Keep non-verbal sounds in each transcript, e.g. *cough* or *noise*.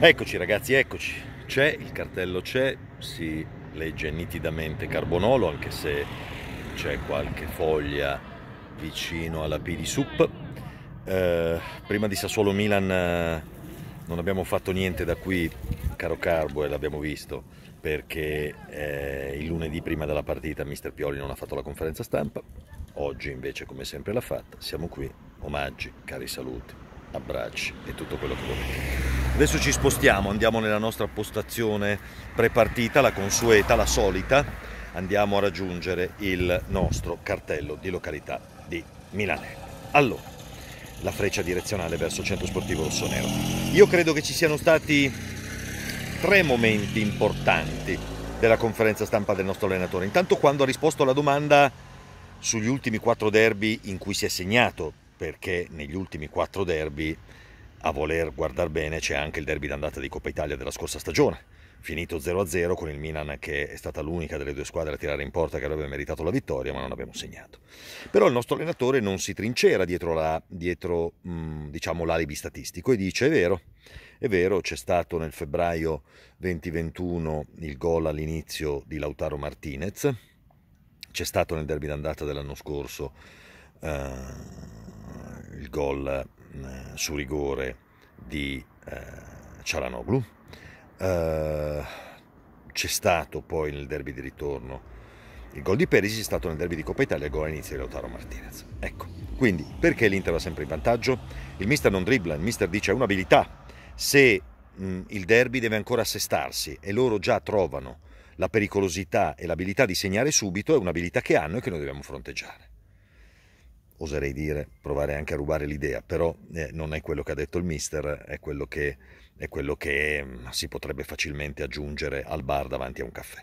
Eccoci ragazzi, eccoci. C'è, il cartello c'è, si legge nitidamente carbonolo, anche se c'è qualche foglia vicino alla P di Sup. Eh, prima di Sassuolo Milan eh, non abbiamo fatto niente da qui, caro Carbo, e l'abbiamo visto, perché eh, il lunedì prima della partita mister Pioli non ha fatto la conferenza stampa, oggi invece come sempre l'ha fatta. Siamo qui, omaggi, cari saluti, abbracci e tutto quello che volete. Adesso ci spostiamo, andiamo nella nostra postazione prepartita, la consueta, la solita, andiamo a raggiungere il nostro cartello di località di Milanello. Allora, la freccia direzionale verso il centro sportivo rossonero. Io credo che ci siano stati tre momenti importanti della conferenza stampa del nostro allenatore. Intanto quando ha risposto alla domanda sugli ultimi quattro derby in cui si è segnato, perché negli ultimi quattro derby a voler guardare bene c'è anche il derby d'andata di Coppa Italia della scorsa stagione, finito 0-0 con il Milan che è stata l'unica delle due squadre a tirare in porta che avrebbe meritato la vittoria ma non abbiamo segnato. Però il nostro allenatore non si trincera dietro, la, dietro mm, diciamo, l'alibi statistico e dice è vero, è vero c'è stato nel febbraio 2021 il gol all'inizio di Lautaro Martinez, c'è stato nel derby d'andata dell'anno scorso uh, il gol eh, su rigore di eh, Cialanoglu. Eh, c'è stato poi nel derby di ritorno il gol di Perisic c'è stato nel derby di Coppa Italia il gol all'inizio di Lautaro Martinez. Ecco, quindi perché l'Inter va sempre in vantaggio? Il mister non dribbla, il mister dice è un'abilità. Se mh, il derby deve ancora assestarsi e loro già trovano la pericolosità e l'abilità di segnare subito, è un'abilità che hanno e che noi dobbiamo fronteggiare oserei dire, provare anche a rubare l'idea, però eh, non è quello che ha detto il mister, è quello che, è quello che mh, mm, si potrebbe facilmente aggiungere al bar davanti a un caffè.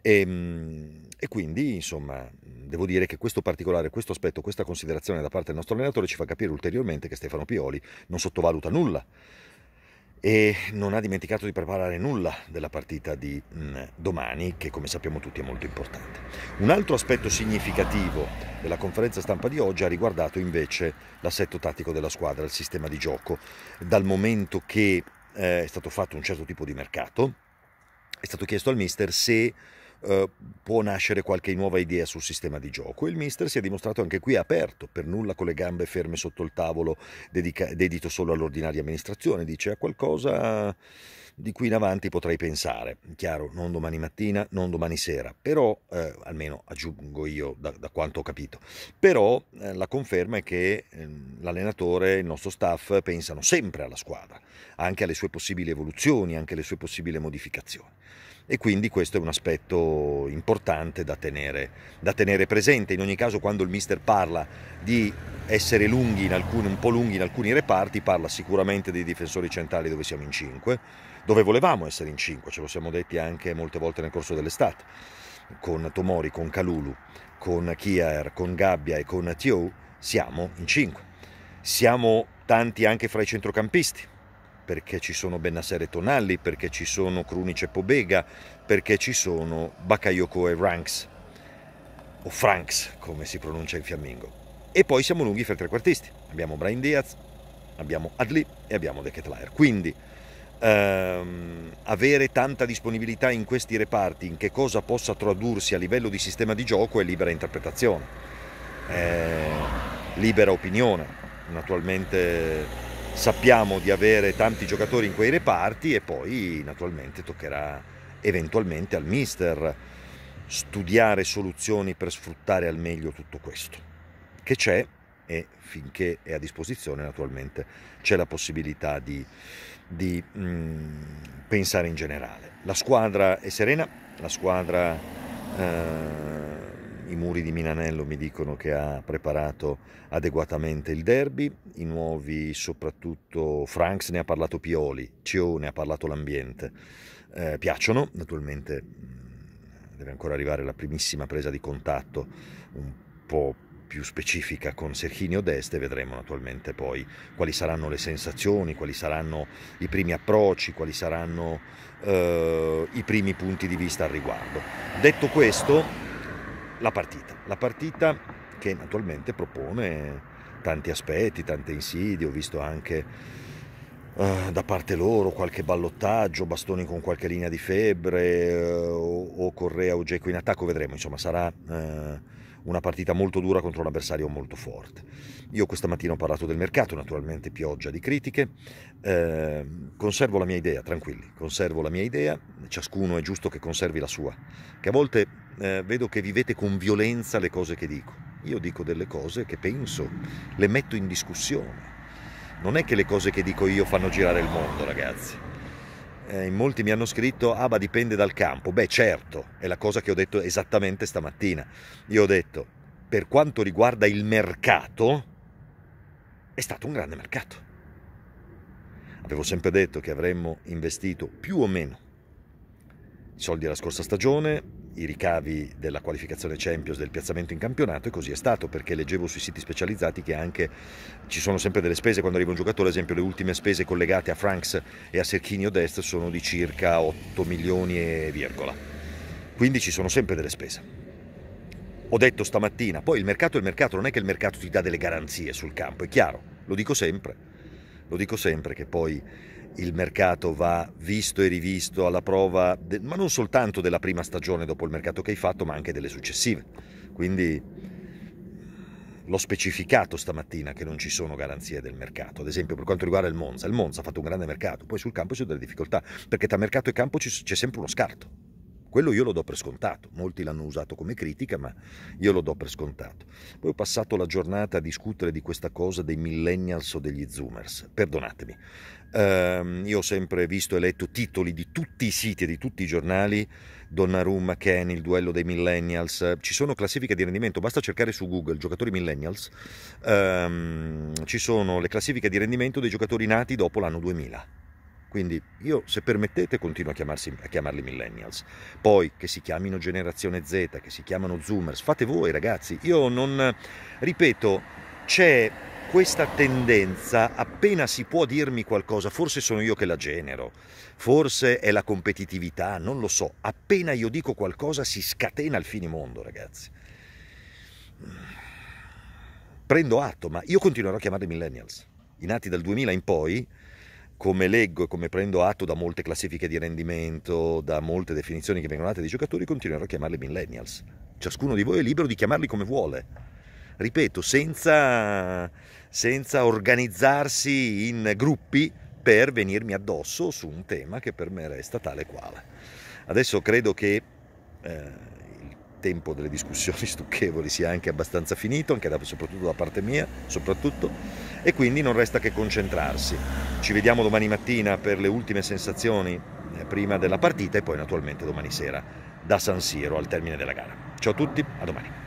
E, ehm, mh, e quindi, insomma, devo dire che questo particolare, questo aspetto, questa considerazione da parte del nostro allenatore ci fa capire ulteriormente che Stefano Pioli non sottovaluta nulla e non ha dimenticato di preparare nulla della partita di mm, domani che come sappiamo tutti è molto importante. Un altro aspetto significativo della conferenza stampa di oggi ha riguardato invece l'assetto tattico della squadra, il sistema di gioco, dal momento che eh, è stato fatto un certo tipo di mercato, è stato chiesto al mister se eh, può nascere qualche nuova idea sul sistema di gioco. Il mister si è dimostrato anche qui aperto, per nulla con le gambe ferme sotto il tavolo, dedica- dedito solo all'ordinaria amministrazione. Dice a qualcosa di qui in avanti potrei pensare. Chiaro, non domani mattina, non domani sera, però, eh, almeno aggiungo io da, da, quanto ho capito, però eh, la conferma è che eh, l'allenatore, il nostro staff pensano sempre alla squadra, anche alle sue possibili evoluzioni, anche alle sue possibili modificazioni. E quindi questo è un aspetto importante da tenere, da tenere presente. In ogni caso, quando il mister parla di essere lunghi alcuni, un po' lunghi in alcuni reparti, parla sicuramente dei difensori centrali dove siamo in 5 dove volevamo essere in 5, ce lo siamo detti anche molte volte nel corso dell'estate, con Tomori, con Calulu, con Kier, con Gabbia e con Tio, siamo in 5. Siamo tanti anche fra i centrocampisti, perché ci sono Bennassere e Tonalli, perché ci sono Krunic e Pobega, perché ci sono Bakayoko e Ranks, o Franks come si pronuncia in fiammingo. E poi siamo lunghi fra i trequartisti, abbiamo Brian Diaz, abbiamo Adli e abbiamo De Ketlaer. Quindi ehm, avere tanta disponibilità in questi reparti, in che cosa possa tradursi a livello di sistema di gioco è libera interpretazione, eh, libera opinione. Naturalmente sappiamo di avere tanti giocatori in quei reparti e poi naturalmente toccherà eventualmente al mister studiare soluzioni per sfruttare al meglio tutto questo che c'è e finché è a disposizione naturalmente c'è la possibilità di, di mh, mm, pensare in generale. La squadra è serena, la squadra, eh, i muri di Minanello mi dicono che ha preparato adeguatamente il derby, i nuovi soprattutto Franks ne ha parlato Pioli, CO ne ha parlato l'ambiente, eh, piacciono naturalmente mm, deve ancora arrivare la primissima presa di contatto un po' più specifica con Serginio Deste, vedremo naturalmente poi quali saranno le sensazioni, quali saranno i primi approcci, quali saranno eh, i primi punti di vista al riguardo. Detto questo, la partita, la partita che naturalmente propone tanti aspetti, tante insidie, ho visto anche eh, da parte loro qualche ballottaggio, bastoni con qualche linea di febbre eh, o, o, Correa o Geco in attacco, vedremo, insomma sarà eh, una partita molto dura contro un avversario molto forte. Io questa mattina ho parlato del mercato, naturalmente pioggia di critiche, eh, conservo la mia idea, tranquilli, conservo la mia idea, ciascuno è giusto che conservi la sua, che a volte eh, vedo che vivete con violenza le cose che dico, io dico delle cose che penso, le metto in discussione non è che le cose che dico io fanno girare il mondo, ragazzi. Eh, in molti mi hanno scritto, ah ma dipende dal campo. Beh certo, è la cosa che ho detto esattamente stamattina. Io ho detto, per quanto riguarda il mercato, è stato un grande mercato. Avevo sempre detto che avremmo investito più o meno i soldi della scorsa stagione, i ricavi della qualificazione Champions, del piazzamento in campionato e così è stato perché leggevo sui siti specializzati che anche ci sono sempre delle spese quando arriva un giocatore, ad esempio le ultime spese collegate a Franks e a Serchinio Dest sono di circa 8 milioni e virgola, quindi ci sono sempre delle spese. Ho detto stamattina, poi il mercato è il mercato, non è che il mercato ti dà delle garanzie sul campo, è chiaro, lo dico sempre, lo dico sempre che poi il mercato va visto e rivisto alla prova, de- ma non soltanto della prima stagione dopo il mercato che hai fatto, ma anche delle successive. Quindi l'ho specificato stamattina che non ci sono garanzie del mercato, ad esempio per quanto riguarda il Monza, il Monza ha fatto un grande mercato, poi sul campo ci sono delle difficoltà, perché tra mercato e campo c'è sempre uno scarto. Quello io lo do per scontato, molti l'hanno usato come critica, ma io lo do per scontato. Poi ho passato la giornata a discutere di questa cosa dei millennials o degli zoomers, perdonatemi. Uh, io ho sempre visto e letto titoli di tutti i siti e di tutti i giornali, Donnarumma, Ken, il duello dei millennials, ci sono classifiche di rendimento, basta cercare su Google giocatori millennials, uh, ci sono le classifiche di rendimento dei giocatori nati dopo l'anno 2000 quindi io, se permettete, continuo a, chiamarsi, a chiamarli millennials. Poi che si chiamino generazione Z, che si chiamano zoomers, fate voi ragazzi. Io non... ripeto, c'è questa tendenza, appena si può dirmi qualcosa, forse sono io che la genero, forse è la competitività, non lo so, appena io dico qualcosa si scatena il finimondo, ragazzi. Prendo atto, ma io continuerò a chiamarli millennials. I nati dal 2000 in poi come leggo e come prendo atto da molte classifiche di rendimento, da molte definizioni che vengono date dei giocatori, continuerò a chiamarli millennials. Ciascuno di voi è libero di chiamarli come vuole. Ripeto, senza, senza organizzarsi in gruppi per venirmi addosso su un tema che per me resta tale e quale. Adesso credo che eh, tempo delle discussioni *laughs* stucchevoli sia anche abbastanza finito, anche da, soprattutto da parte mia, soprattutto, e quindi non resta che concentrarsi. Ci vediamo domani mattina per le ultime sensazioni eh, prima della partita e poi naturalmente domani sera da San Siro al termine della gara. Ciao a tutti, a domani.